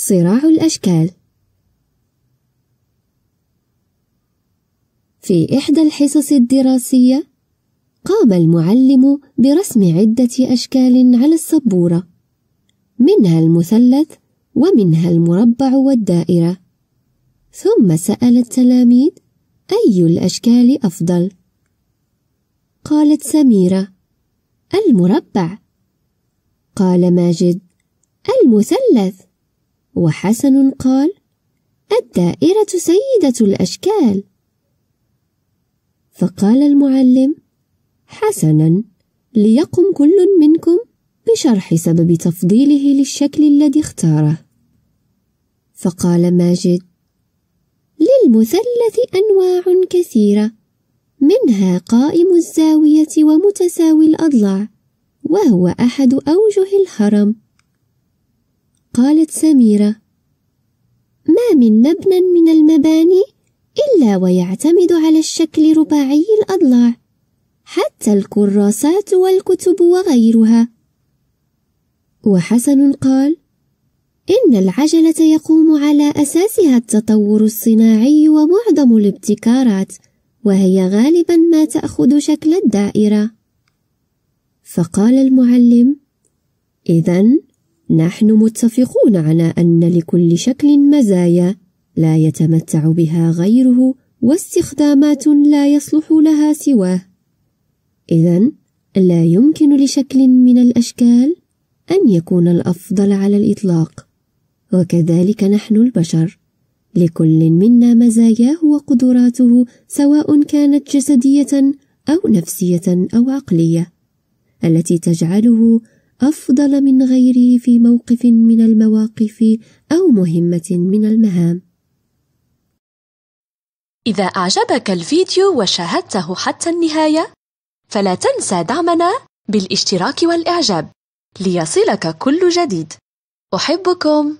صراع الأشكال في إحدى الحصص الدراسية قام المعلم برسم عدة أشكال على السبورة منها المثلث ومنها المربع والدائرة ثم سأل التلاميذ أي الأشكال أفضل؟ قالت سميرة المربع قال ماجد المثلث وحسن قال الدائرة سيدة الأشكال فقال المعلم حسنا ليقم كل منكم بشرح سبب تفضيله للشكل الذي اختاره فقال ماجد للمثلث أنواع كثيرة منها قائم الزاوية ومتساوي الأضلاع وهو أحد أوجه الهرم قالت سميرة ما من مبنى من المباني إلا ويعتمد على الشكل رباعي الأضلاع حتى الكراسات والكتب وغيرها وحسن قال إن العجلة يقوم على أساسها التطور الصناعي ومعظم الابتكارات وهي غالبا ما تأخذ شكل الدائرة فقال المعلم إذا نحن متفقون على أن لكل شكل مزايا لا يتمتع بها غيره واستخدامات لا يصلح لها سواه إذا لا يمكن لشكل من الأشكال أن يكون الأفضل على الإطلاق وكذلك نحن البشر لكل منا مزاياه وقدراته سواء كانت جسدية أو نفسية أو عقلية التي تجعله أفضل من غيره في موقف من المواقف أو مهمة من المهام إذا أعجبك الفيديو وشاهدته حتى النهاية فلا تنسى دعمنا بالاشتراك والإعجاب ليصلك كل جديد أحبكم